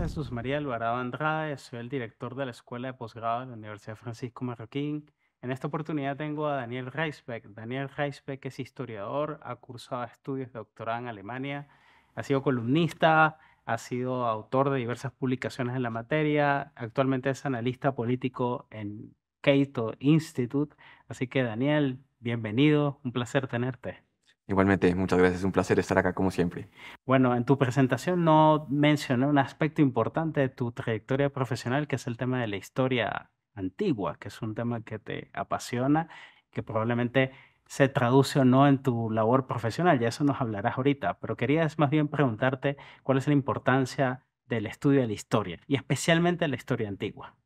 Jesús María Alvarado Andrade, soy el director de la Escuela de Posgrado de la Universidad Francisco Marroquín. En esta oportunidad tengo a Daniel Reisbeck. Daniel Reisbeck es historiador, ha cursado estudios de doctorado en Alemania, ha sido columnista, ha sido autor de diversas publicaciones en la materia, actualmente es analista político en Cato Institute. Así que Daniel, bienvenido, un placer tenerte. Igualmente, muchas gracias. Un placer estar acá como siempre. Bueno, en tu presentación no mencioné un aspecto importante de tu trayectoria profesional, que es el tema de la historia antigua, que es un tema que te apasiona, que probablemente se traduce o no en tu labor profesional, ya eso nos hablarás ahorita, pero quería más bien preguntarte cuál es la importancia del estudio de la historia y especialmente la historia antigua.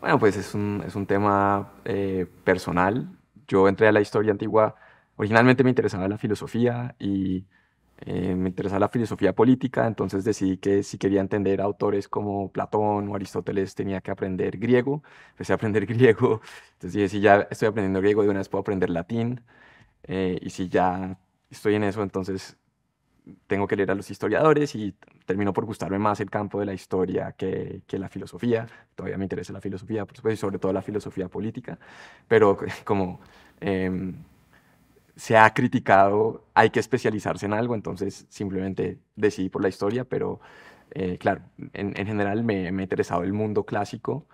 Bueno, pues es un, tema eh, personal. Yo entré a la historia antigua originalmente me interesaba la filosofía y eh, me interesaba la filosofía política, entonces decidí que si quería entender autores como Platón o Aristóteles tenía que aprender griego. Empecé a aprender griego, entonces dije, si ya estoy aprendiendo griego, de una vez puedo aprender latín. Eh, y si ya estoy en eso, entonces tengo que leer a los historiadores y termino por gustarme más el campo de la historia que, que, la filosofía. Todavía me interesa la filosofía, por supuesto, y sobre todo la filosofía política, pero como... Em, se ha criticado, hay que especializarse en algo, entonces simplemente decidí por la historia, pero eh, claro, en, general me, me, ha interesado el mundo clásico,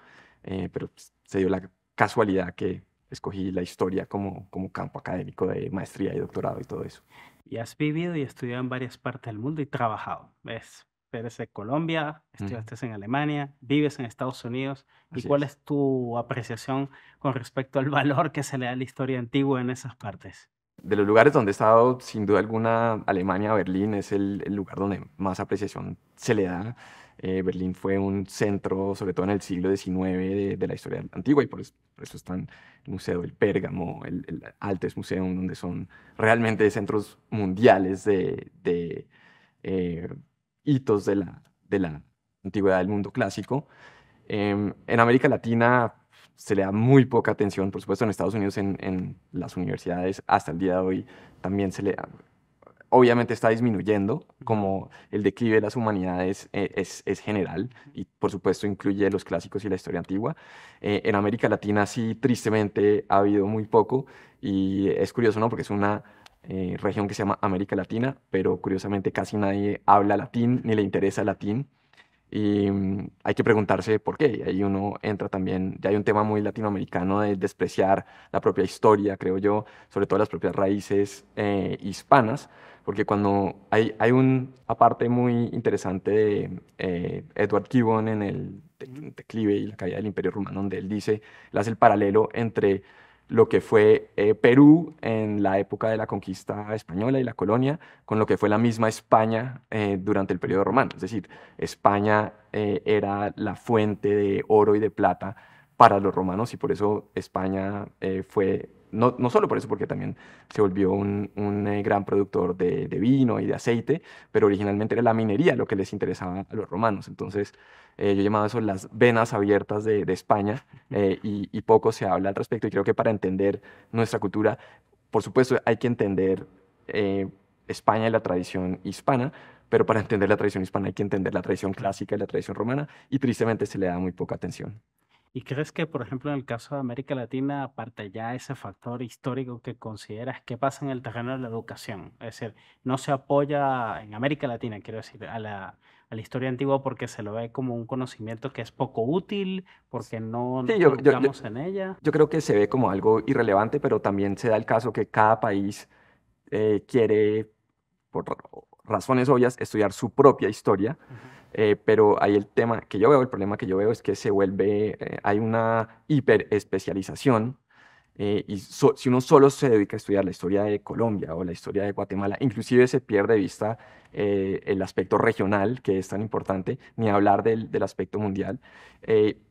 eh, pero pues, se dio la casualidad que escogí la historia como, como campo académico de maestría y doctorado y todo eso. Y has vivido y estudiado en varias partes del mundo y trabajado, ¿ves? Eres de Colombia, estudiaste en Alemania, vives en Estados Unidos. ¿Y cuál es tu apreciación con respecto al valor que se le da a la historia antigua en esas partes? de los lugares donde he estado, sin duda alguna, Alemania, Berlín es el, lugar donde más apreciación se le da. Eh, Berlín fue un centro, sobre todo en el siglo XIX, de, la historia antigua y por eso, están el Museo del Pérgamo, el, Altes Museum, donde son realmente centros mundiales de, eh, hitos de la, antigüedad del mundo clásico. Em, en América Latina se le da muy poca atención, por supuesto, en Estados Unidos, en, las universidades, hasta el día de hoy también se le obviamente está disminuyendo, como el declive de las humanidades eh, es, general y por supuesto incluye los clásicos y la historia antigua. Eh, en América Latina sí, tristemente, ha habido muy poco y es curioso, ¿no? Porque es una eh, región que se llama América Latina, pero curiosamente casi nadie habla latín ni le interesa latín. Y mm, hay que preguntarse por qué. Y ahí uno entra también, ya hay un tema muy latinoamericano de despreciar la propia historia, creo yo, sobre todo las propias raíces eh, hispanas, porque cuando hay, hay un aparte muy interesante de eh, Edward Gibbon en el declive y la caída del Imperio Romano, donde él dice, él hace el paralelo entre lo que fue eh, Perú en la época de la conquista española y la colonia, con lo que fue la misma España eh, durante el periodo romano. Es decir, España eh, era la fuente de oro y de plata para los romanos y por eso España fue no, no, solo por eso, porque también se volvió un, eh, gran productor de, vino y de aceite, pero originalmente era la minería lo que les interesaba a los romanos. Entonces, eh, yo llamaba eso las venas abiertas de, España eh, y, poco se habla al respecto. Y creo que para entender nuestra cultura, por supuesto, hay que entender eh, España y la tradición hispana, pero para entender la tradición hispana hay que entender la tradición clásica y la tradición romana, y tristemente se le da muy poca atención. ¿Y crees que, por ejemplo, en el caso de América Latina, aparte ya ese factor histórico que consideras, ¿qué pasa en el terreno de la educación? Es decir, no se apoya en América Latina, quiero decir, a la, a la historia antigua porque se lo ve como un conocimiento que es poco útil, porque no sí, yo, en ella. Yo creo que se ve como algo irrelevante, pero también se da el caso que cada país eh, quiere, por razones obvias, estudiar su propia historia. Eh, pero hay el tema que yo veo, el problema que yo veo es que se vuelve, eh, hay una hiperespecialización eh, y si uno solo se dedica a estudiar la historia de Colombia o la historia de Guatemala, inclusive se pierde de vista eh, el aspecto regional, que es tan importante, ni hablar del, aspecto mundial,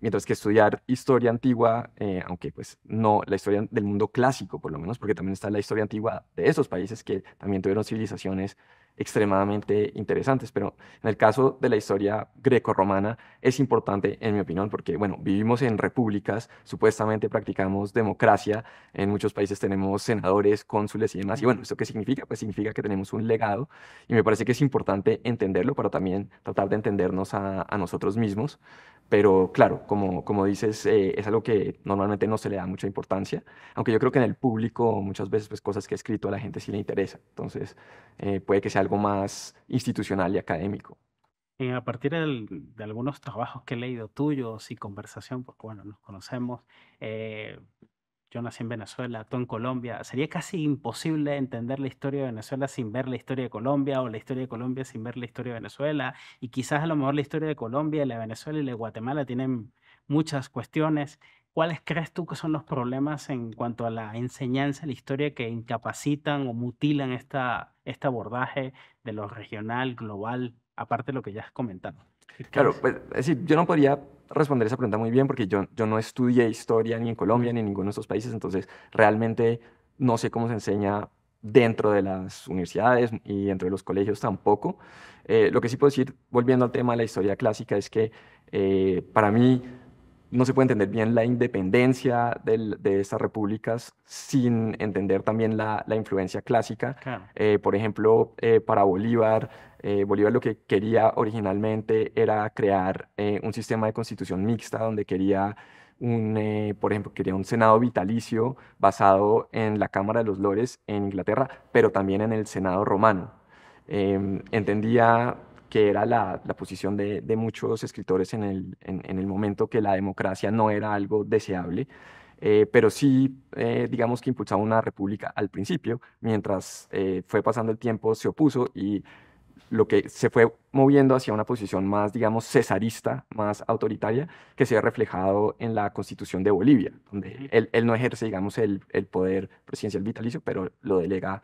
mientras que estudiar historia antigua, aunque pues no la historia del mundo clásico, por lo menos, porque también está la historia antigua de esos países que también tuvieron civilizaciones extremadamente interesantes, pero en el caso de la historia greco-romana es importante, en mi opinión, porque, bueno, vivimos en repúblicas, supuestamente practicamos democracia, en muchos países tenemos senadores, cónsules y demás, y bueno, ¿esto qué significa? Pues significa que tenemos un legado, y me parece que es importante entenderlo para también tratar de entendernos a nosotros mismos, pero claro, como, como dices, eh, es algo que normalmente no se le da mucha importancia, aunque yo creo que en el público muchas veces pues, cosas que he escrito a la gente sí le interesa, entonces eh, puede que sea algo más institucional y académico. Eh, a partir de algunos trabajos que he leído tuyos y conversación, porque bueno, nos conocemos, eh, yo nací en Venezuela, tú en Colombia. Sería casi imposible entender la historia de Venezuela sin ver la historia de Colombia o la historia de Colombia sin ver la historia de Venezuela. Y quizás a lo mejor la historia de Colombia, la de Venezuela y la de Guatemala tienen muchas cuestiones. ¿Cuáles crees tú que son los problemas en cuanto a la enseñanza, la historia que incapacitan o mutilan esta, este abordaje de lo regional, global, aparte de lo que ya has comentado? Claro, pues es decir, yo no podría responder esa pregunta muy bien porque yo, yo no estudié historia ni en Colombia mm. ni en ninguno de estos países, entonces realmente no sé cómo se enseña dentro de las universidades y dentro de los colegios tampoco. Eh, lo que sí puedo decir, volviendo al tema de la historia clásica, es que eh, para mí no se puede entender bien la independencia de estas repúblicas sin entender también la, influencia clásica. Eh, por ejemplo, para Bolívar, eh, Bolívar lo que quería originalmente era crear eh, un sistema de constitución mixta donde quería un, eh, por ejemplo, quería un Senado vitalicio basado en la Cámara de los Lores en Inglaterra, pero también en el Senado romano. Em, entendía que era la, la posición de, de, muchos escritores en el, en, el momento que la democracia no era algo deseable. pero sí, digamos que impulsaba una república al principio, mientras fue pasando el tiempo se opuso y lo que se fue moviendo hacia una posición más, digamos, cesarista, más autoritaria, que se ha reflejado en la constitución de Bolivia, donde él, no ejerce, digamos, el, poder presidencial vitalicio, pero lo delega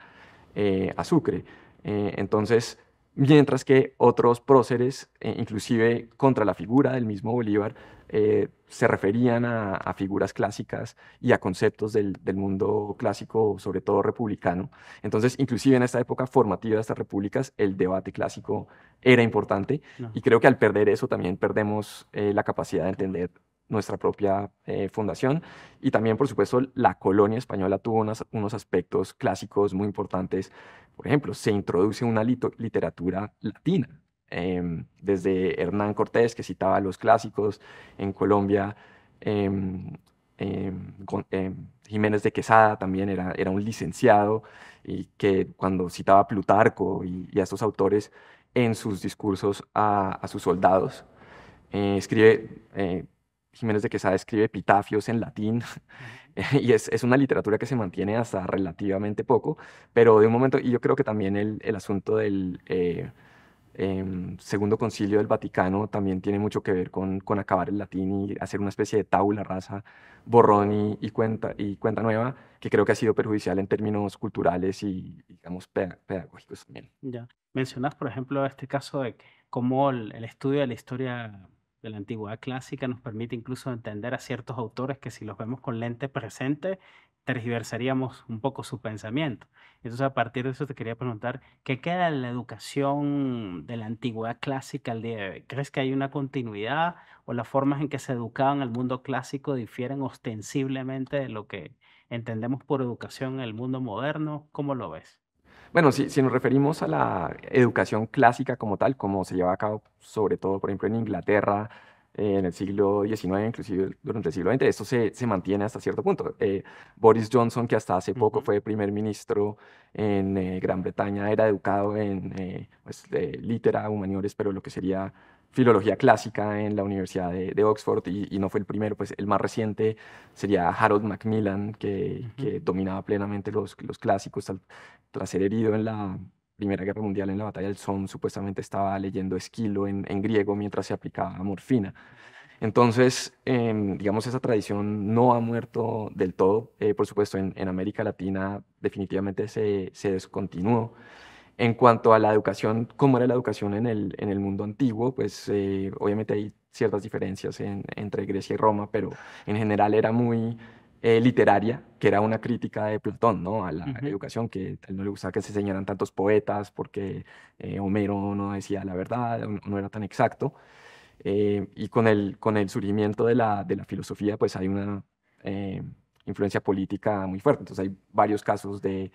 eh, a Sucre. Eh, entonces, mientras que otros próceres, eh, inclusive contra la figura del mismo Bolívar, eh, se referían a, figuras clásicas y a conceptos del, mundo clásico, sobre todo republicano. Entonces, inclusive en esta época formativa de estas repúblicas, el debate clásico era importante y creo que al perder eso también perdemos eh, la capacidad de entender nuestra propia eh, fundación. Y también, por supuesto, la colonia española tuvo unos aspectos clásicos muy importantes. Por ejemplo, se introduce una literatura latina. Em, desde Hernán Cortés, que citaba los clásicos en Colombia, em, em, Jiménez de Quesada también era, era un licenciado y que cuando citaba a Plutarco y, a estos autores en sus discursos a, sus soldados, eh, escribe eh, Jiménez de Quesada escribe epitafios en latín y es, una literatura que se mantiene hasta relativamente poco, pero de un momento, y yo creo que también el, asunto del eh, em, Segundo Concilio del Vaticano también tiene mucho que ver con, con, acabar el latín y hacer una especie de tabula rasa, borrón y, cuenta, y cuenta nueva, que creo que ha sido perjudicial en términos culturales y, digamos, pedagógicos también. Ya, mencionas, por ejemplo, este caso de cómo el estudio de la historia de la antigüedad clásica nos permite incluso entender a ciertos autores que si los vemos con lente presente, tergiversaríamos un poco su pensamiento. Entonces, a partir de eso te quería preguntar, ¿qué queda en la educación de la antigüedad clásica al día de hoy? ¿Crees que hay una continuidad o las formas en que se educaban al mundo clásico difieren ostensiblemente de lo que entendemos por educación en el mundo moderno? ¿Cómo lo ves? Bueno, si, nos referimos a la educación clásica como tal, como se lleva a cabo sobre todo, por ejemplo, en Inglaterra, eh, en el siglo XIX, inclusive durante el siglo XX, esto se, mantiene hasta cierto punto. Eh, Boris Johnson, que hasta hace poco fue primer ministro en eh, Gran Bretaña, era educado en pues, litera, humaniores, pero lo que sería filología clásica en la Universidad de, Oxford y, no fue el primero, pues el más reciente sería Harold Macmillan, que, dominaba plenamente los, clásicos tras ser herido en la Primera Guerra Mundial en la Batalla del Somme, supuestamente estaba leyendo Esquilo en, griego mientras se aplicaba morfina. Entonces, em, digamos, esa tradición no ha muerto del todo. Eh, por supuesto, en, América Latina definitivamente se, se descontinuó. En cuanto a la educación, cómo era la educación en el, en el mundo antiguo, pues eh, obviamente hay ciertas diferencias entre Grecia y Roma, pero en general era muy eh, literaria, que era una crítica de Platón ¿no? a la educación, que no le gustaba que se enseñaran tantos poetas porque eh, Homero no decía la verdad, no, era tan exacto. y con el, con el surgimiento de la, de la filosofía, pues hay una influencia política muy fuerte. Entonces hay varios casos de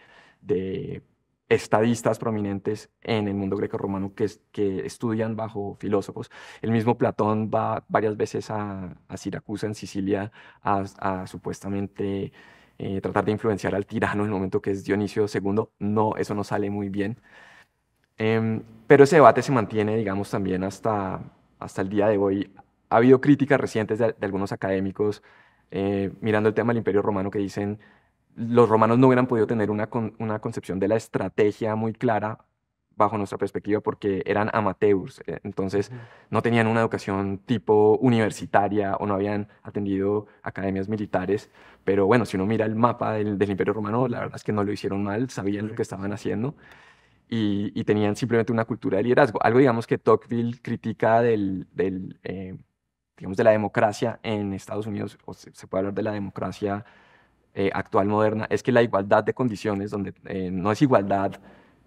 estadistas prominentes en el mundo romano que, que estudian bajo filósofos. El mismo Platón va varias veces a, Siracusa, en Sicilia, a, supuestamente eh, tratar de influenciar al tirano en el momento que es Dionisio II. No, eso no sale muy bien. Em, pero ese debate se mantiene, digamos, también hasta, hasta el día de hoy. Ha habido críticas recientes de, algunos académicos eh, mirando el tema del Imperio Romano que dicen los romanos no hubieran podido tener una, una concepción de la estrategia muy clara bajo nuestra perspectiva porque eran amateurs, eh, entonces no tenían una educación tipo universitaria o no habían atendido academias militares, pero bueno, si uno mira el mapa del, Imperio Romano, la verdad es que no lo hicieron mal, sabían lo que estaban haciendo y, tenían simplemente una cultura de liderazgo, algo digamos que Tocqueville critica del, del eh, digamos de la democracia en Estados Unidos, o se puede hablar de la democracia eh, actual moderna es que la igualdad de condiciones, donde eh, no es igualdad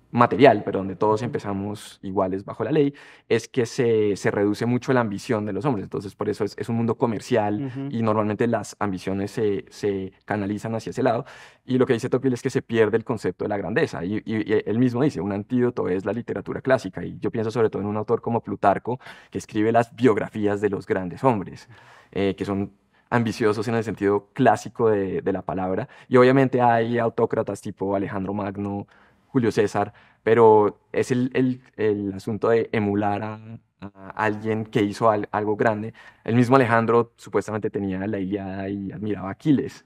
material, pero donde todos empezamos iguales bajo la ley, es que se, reduce mucho la ambición de los hombres. Entonces, por eso es, un mundo comercial y normalmente las ambiciones se, canalizan hacia ese lado. Y lo que dice Tocqueville es que se pierde el concepto de la grandeza. Y, y, él mismo dice, un antídoto es la literatura clásica. Y yo pienso sobre todo en un autor como Plutarco, que escribe las biografías de los grandes hombres, eh, que son ambiciosos en el sentido clásico de, la palabra. Y obviamente hay autócratas tipo Alejandro Magno, Julio César, pero es el, asunto de emular a, alguien que hizo algo grande. El mismo Alejandro supuestamente tenía la idea y admiraba a Aquiles.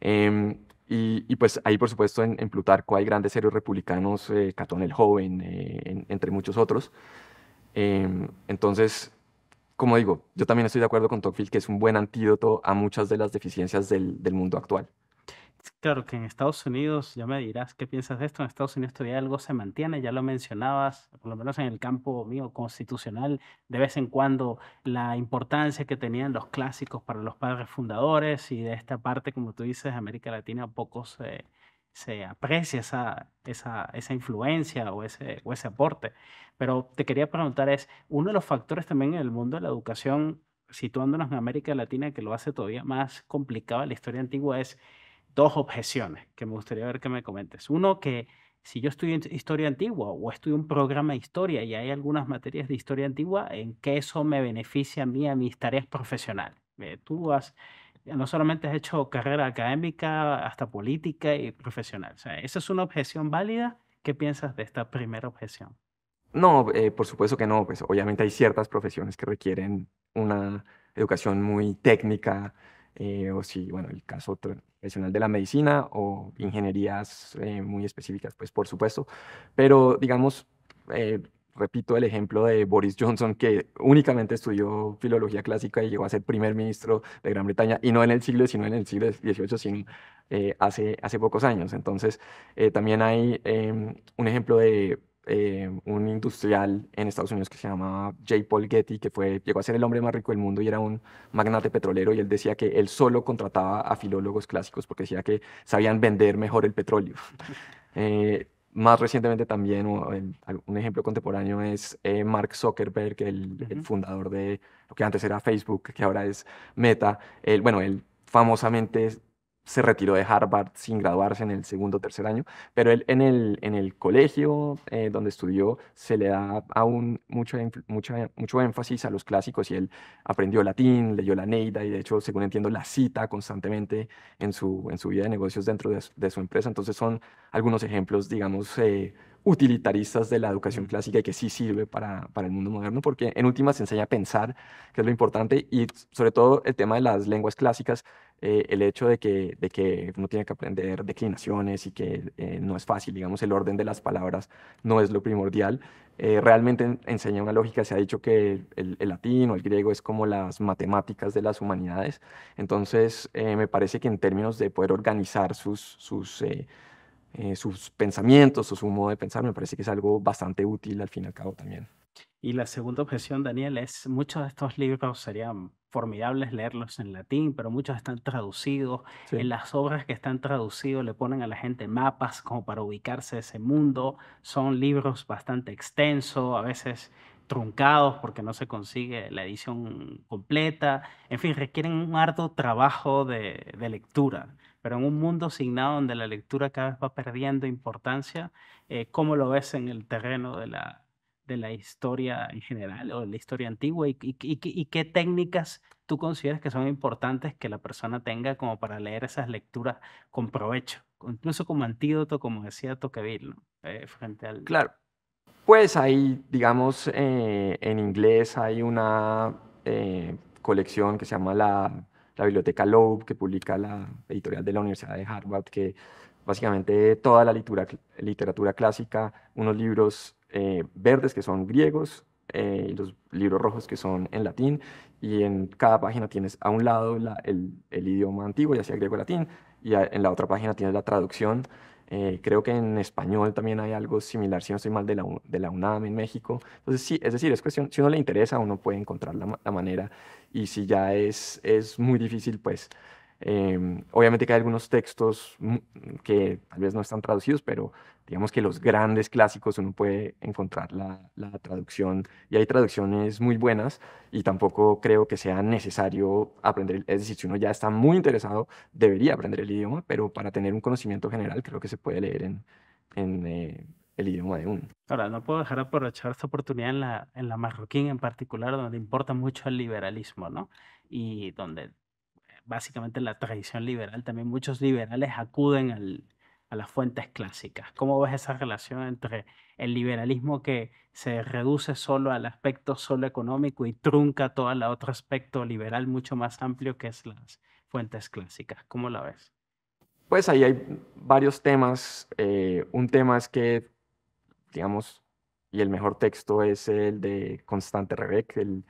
Em, y, pues ahí, por supuesto, en, Plutarco hay grandes héroes republicanos, eh, Catón el Joven, eh, entre muchos otros. Em, entonces, como digo, yo también estoy de acuerdo con Tocqueville que es un buen antídoto a muchas de las deficiencias del, mundo actual. Claro que en Estados Unidos, ya me dirás qué piensas de esto, en Estados Unidos todavía algo se mantiene, ya lo mencionabas, por lo menos en el campo mío constitucional, de vez en cuando la importancia que tenían los clásicos para los padres fundadores y de esta parte, como tú dices, América Latina, pocos eh, se aprecia esa, esa, influencia o ese, o ese aporte. Pero te quería preguntar, es uno de los factores también en el mundo de la educación, situándonos en América Latina, que lo hace todavía más complicado la historia antigua, es dos objeciones que me gustaría ver que me comentes. Uno, que si yo estudio historia antigua o estudio un programa de historia y hay algunas materias de historia antigua, ¿en qué eso me beneficia a mí, a mis tareas profesionales? Eh, tú has eh, no solamente has hecho carrera académica, hasta política y profesional. O sea, ¿esa es una objeción válida? ¿Qué piensas de esta primera objeción? No, eh, por supuesto que no. Pues obviamente hay ciertas profesiones que requieren una educación muy técnica, eh, o si, bueno, el caso profesional de la medicina o ingenierías muy específicas, pues por supuesto. Pero digamos, repito el ejemplo de Boris Johnson, que únicamente estudió filología clásica y llegó a ser primer ministro de Gran Bretaña, y no en el siglo, sino en el siglo XVIII, eh, hace, hace pocos años. Entonces, eh, también hay em, un ejemplo de eh, un industrial en Estados Unidos que se llamaba J. Paul Getty, que fue, llegó a ser el hombre más rico del mundo y era un magnate petrolero, y él decía que él solo contrataba a filólogos clásicos porque decía que sabían vender mejor el petróleo. Más recientemente también, un ejemplo contemporáneo es eh, Mark Zuckerberg, el, fundador de lo que antes era Facebook, que ahora es Meta. bueno, él famosamente se retiró de Harvard sin graduarse en el segundo o tercer año, pero él en el, en el colegio eh, donde estudió se le da aún mucho, mucho, énfasis a los clásicos y él aprendió latín, leyó la Neida y de hecho, según entiendo, la cita constantemente en su, en su vida de negocios dentro de su, empresa. Entonces son algunos ejemplos, digamos, eh, utilitaristas de la educación clásica y que sí sirve para, para el mundo moderno, porque en última se enseña a pensar, que es lo importante, y sobre todo el tema de las lenguas clásicas eh, el hecho de que, de que uno tiene que aprender declinaciones y que eh, no es fácil, digamos, el orden de las palabras no es lo primordial. Eh, realmente enseña una lógica, se ha dicho que el, latín o el griego es como las matemáticas de las humanidades, entonces me parece que en términos de poder organizar sus, sus, sus pensamientos o su modo de pensar, me parece que es algo bastante útil al fin y al cabo también. Y la segunda objeción, Daniel, es muchos de estos libros serían formidables leerlos en latín, pero muchos están traducidos. En las obras que están traducidos le ponen a la gente mapas como para ubicarse ese mundo. Son libros bastante extensos, a veces truncados porque no se consigue la edición completa. En fin, requieren un arduo trabajo de, lectura. Pero en un mundo asignado donde la lectura cada vez va perdiendo importancia, eh, ¿cómo lo ves en el terreno de la, de la historia en general o de la historia antigua y, qué técnicas tú consideras que son importantes que la persona tenga como para leer esas lecturas con provecho, incluso como antídoto, como decía Tocqueville, eh, frente al... Claro, pues ahí, digamos, eh, en inglés hay una eh, colección que se llama la, Biblioteca Loeb, que publica la editorial de la Universidad de Harvard, que básicamente toda la literatura, literatura clásica, unos libros eh, verdes que son griegos eh, y los libros rojos que son en latín. Y en cada página tienes a un lado el, idioma antiguo, ya sea griego o latín, y en la otra página tienes la traducción. Eh, creo que en español también hay algo similar, si no estoy mal, de la, de UNAM en México. Entonces, sí, es decir, es cuestión, si uno le interesa, uno puede encontrar la, la manera. Y si ya es, es muy difícil, pues Em, obviamente que hay algunos textos que tal vez no están traducidos, pero digamos que los grandes clásicos uno puede encontrar la, traducción y hay traducciones muy buenas y tampoco creo que sea necesario aprender, es decir, si uno ya está muy interesado, debería aprender el idioma, pero para tener un conocimiento general creo que se puede leer en, eh, el idioma de uno. Ahora, no puedo dejar de aprovechar esta oportunidad en la, en la marroquín en particular, donde importa mucho el liberalismo, ¿no? Y donde básicamente la tradición liberal, también muchos liberales acuden a las fuentes clásicas. ¿Cómo ves esa relación entre el liberalismo que se reduce solo al aspecto solo económico y trunca todo el otro aspecto liberal mucho más amplio que es las fuentes clásicas? ¿Cómo la ves? Pues ahí hay varios temas. Eh, un tema es que, digamos, y el mejor texto es el de Constante Rebeck, el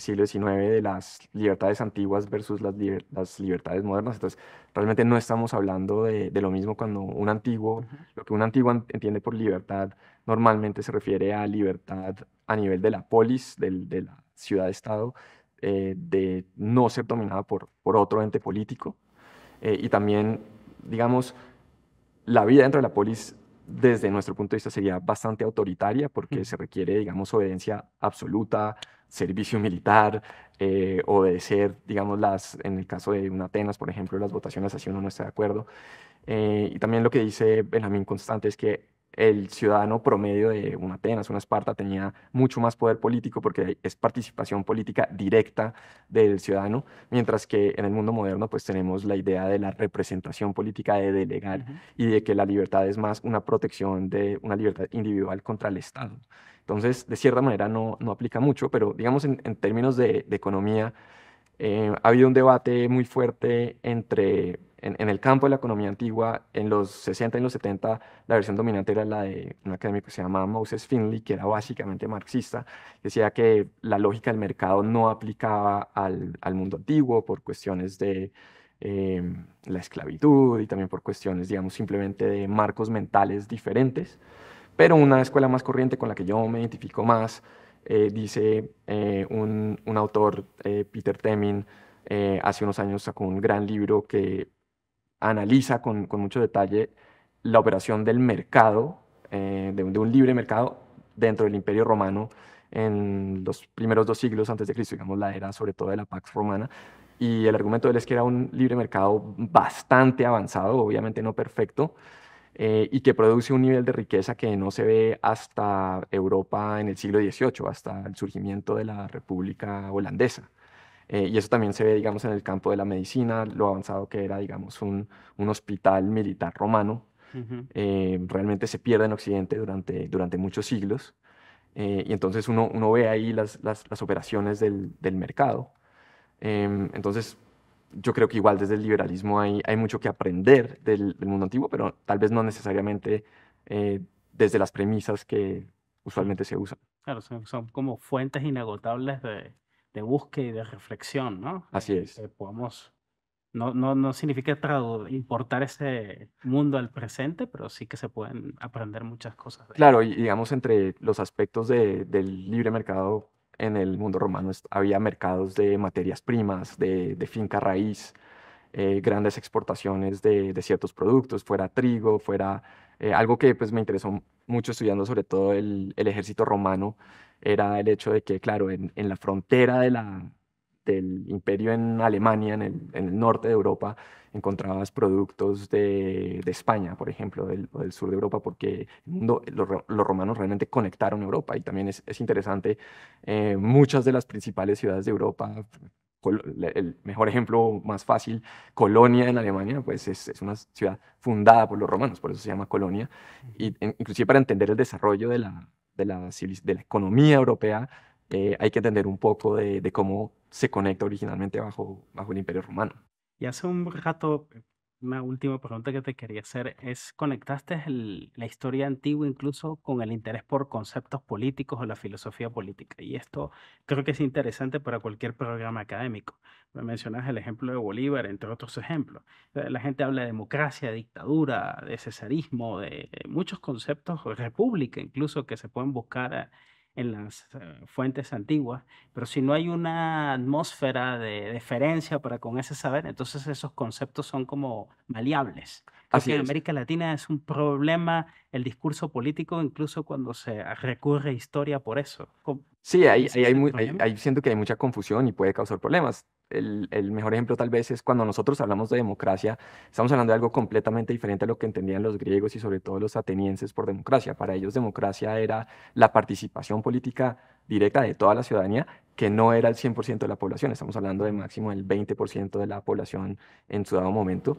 siglo XIX de las libertades antiguas versus las, libertades modernas. Entonces, realmente no estamos hablando de, lo mismo cuando un antiguo, lo que un antiguo entiende por libertad, normalmente se refiere a libertad a nivel de la polis, del, de la ciudad-estado, eh, de no ser dominada por, por otro ente político. Eh, y también, digamos, la vida dentro de la polis desde nuestro punto de vista sería bastante autoritaria porque se requiere, digamos, obediencia absoluta, servicio militar, eh, obedecer, digamos, las, en el caso de un Atenas, por ejemplo, las votaciones así uno no está de acuerdo. Eh, y también lo que dice Benjamín Constante es que el ciudadano promedio de una Atenas, una Esparta, tenía mucho más poder político porque es participación política directa del ciudadano, mientras que en el mundo moderno pues tenemos la idea de la representación política de delegar y de que la libertad es más una protección de una libertad individual contra el Estado. Entonces, de cierta manera no, no aplica mucho, pero digamos en, términos de, economía, eh, ha habido un debate muy fuerte entre en, el campo de la economía antigua, en los 60 y los 70, la versión dominante era la de un académico que se llamaba Moses Finley, que era básicamente marxista. Decía que la lógica del mercado no aplicaba al, al mundo antiguo por cuestiones de em, la esclavitud y también por cuestiones, digamos, simplemente de marcos mentales diferentes. Pero una escuela más corriente con la que yo me identifico más, eh, dice eh, un, un, autor, eh, Peter Temin, hace unos años sacó un gran libro que analiza con, mucho detalle la operación del mercado, eh, de, un, libre mercado dentro del Imperio Romano en los primeros dos siglos antes de Cristo, digamos la era sobre todo de la Pax Romana. Y el argumento de él es que era un libre mercado bastante avanzado, obviamente no perfecto, eh, y que produce un nivel de riqueza que no se ve hasta Europa en el siglo XVIII, hasta el surgimiento de la República Holandesa. Eh, y eso también se ve, digamos, en el campo de la medicina, lo avanzado que era, digamos, un, un hospital militar romano. Eh, realmente se pierde en Occidente durante, durante muchos siglos. Eh, y entonces uno, uno ve ahí las, las, las operaciones del, del mercado. Em, entonces, yo creo que igual desde el liberalismo hay, hay mucho que aprender del, del mundo antiguo, pero tal vez no necesariamente desde las premisas que usualmente se usan. Claro, son como fuentes inagotables de, de búsqueda y de reflexión, ¿no? Así eh, es. Que podamos, no, no, no significa importar ese mundo al presente, pero sí que se pueden aprender muchas cosas. claro, y digamos, entre los aspectos del libre mercado en el mundo romano había mercados de materias primas, de, finca raíz, eh, grandes exportaciones de, de, ciertos productos, fuera trigo, fuera eh, algo que pues me interesó mucho estudiando sobre todo el, el ejército romano era el hecho de que, claro, en, en la frontera de la, del imperio en Alemania, en el, en el, norte de Europa, encontrabas productos de, de España, por ejemplo, del, o del sur de Europa, porque los, los, romanos realmente conectaron Europa y también es, es interesante, eh, muchas de las principales ciudades de Europa, el mejor ejemplo más fácil, Colonia en Alemania, pues es, es, una ciudad fundada por los romanos, por eso se llama Colonia. Y inclusive para entender el desarrollo de la, de la, de la economía europea, eh, hay que entender un poco de, cómo se conecta originalmente bajo, bajo el Imperio Romano. Y hace un rato una última pregunta que te quería hacer es, ¿conectaste la historia antigua incluso con el interés por conceptos políticos o la filosofía política? Y esto creo que es interesante para cualquier programa académico. Me mencionas el ejemplo de Bolívar, entre otros ejemplos. Eh, la gente habla de democracia, dictadura, de cesarismo, de, muchos conceptos, república incluso, que se pueden buscar eh, en las eh, fuentes antiguas, pero si no hay una atmósfera de deferencia para con ese saber, entonces esos conceptos son como maleables. Así que en América Latina es un problema el discurso político, incluso cuando se recurre a historia por eso. Sí, ahí, hay, siento que hay mucha confusión y puede causar problemas. El, el, mejor ejemplo tal vez es cuando nosotros hablamos de democracia, estamos hablando de algo completamente diferente a lo que entendían los griegos y sobre todo los atenienses por democracia. Para ellos democracia era la participación política directa de toda la ciudadanía, que no era el 100% de la población. Estamos hablando de máximo el 20% de la población en su dado momento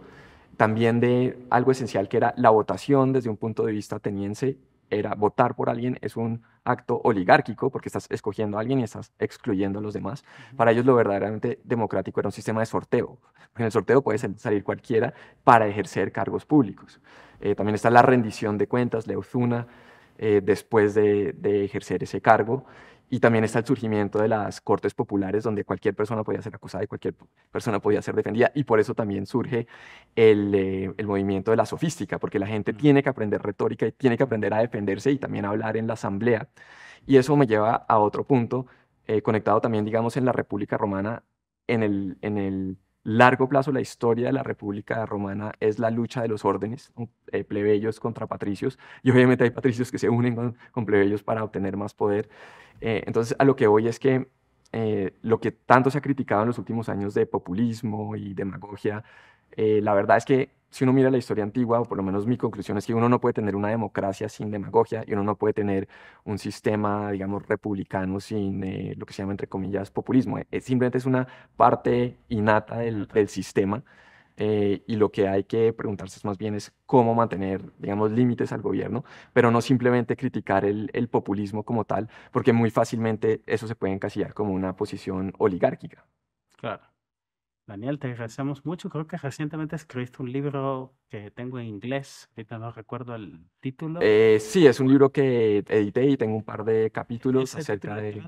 también de algo esencial que era la votación desde un punto de vista ateniense, era votar por alguien es un acto oligárquico porque estás escogiendo a alguien y estás excluyendo a los demás. Para ellos lo verdaderamente democrático era un sistema de sorteo. En el sorteo puede salir cualquiera para ejercer cargos públicos. Eh, también está la rendición de cuentas, Leuzuna, eh, después de ejercer ese cargo. Y también está el surgimiento de las cortes populares, donde cualquier persona podía ser acusada y cualquier persona podía ser defendida. Y por eso también surge el, eh, movimiento de la sofística, porque la gente tiene que aprender retórica y tiene que aprender a defenderse y también a hablar en la asamblea. Y eso me lleva a otro punto, eh, conectado también, digamos, en la República Romana, en el, en el largo plazo la historia de la República Romana es la lucha de los órdenes, eh, plebeyos contra patricios, y obviamente hay patricios que se unen con, plebeyos para obtener más poder. Eh, entonces, a lo que voy es que eh, lo que tanto se ha criticado en los últimos años de populismo y demagogia eh, la verdad es que si uno mira la historia antigua, o por lo menos mi conclusión es que uno no puede tener una democracia sin demagogia y uno no puede tener un sistema, digamos, republicano sin eh, lo que se llama, entre comillas, populismo. Es, simplemente es una parte innata del, del sistema eh, y lo que hay que preguntarse más bien es cómo mantener, digamos, límites al gobierno, pero no simplemente criticar el, el populismo como tal, porque muy fácilmente eso se puede encasillar como una posición oligárquica. Claro. Daniel, te agradecemos mucho. Creo que recientemente escribiste un libro que tengo en inglés, ahorita no recuerdo el título. Eh, sí, es un libro que edité y tengo un par de capítulos acerca de...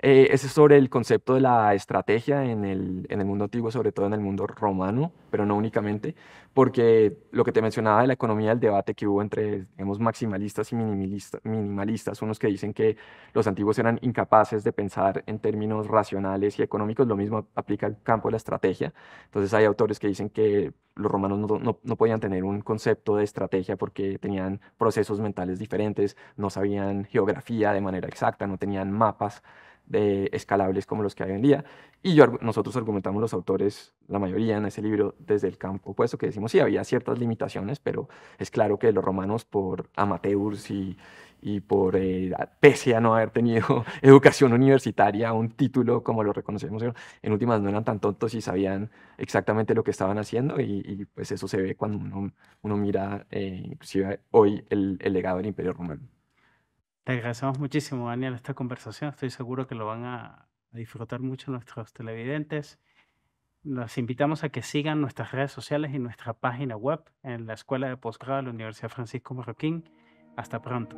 Eh, ese es sobre el concepto de la estrategia en el, mundo antiguo, sobre todo en el mundo romano, pero no únicamente, porque lo que te mencionaba de la economía, el debate que hubo entre, digamos, maximalistas y minimalistas, unos que dicen que los antiguos eran incapaces de pensar en términos racionales y económicos, lo mismo aplica al campo de la estrategia. Entonces hay autores que dicen que los romanos no podían tener un concepto de estrategia porque tenían procesos mentales diferentes, no sabían geografía de manera exacta, no tenían mapas de escalables como los que hay hoy en día. Y nosotros argumentamos los autores, la mayoría en ese libro, desde el campo opuesto, que decimos, sí, había ciertas limitaciones, pero es claro que los romanos, por amateurs y, y por, eh, pese a no haber tenido educación universitaria, un título como lo reconocemos, en últimas no eran tan tontos y sabían exactamente lo que estaban haciendo y, pues eso se ve cuando uno, mira eh, inclusive hoy el legado del Imperio Romano. Te agradecemos muchísimo, Daniel, esta conversación. Estoy seguro que lo van a, disfrutar mucho nuestros televidentes. Los invitamos a que sigan nuestras redes sociales y nuestra página web en la Escuela de Postgrado de la Universidad Francisco Marroquín. Hasta pronto.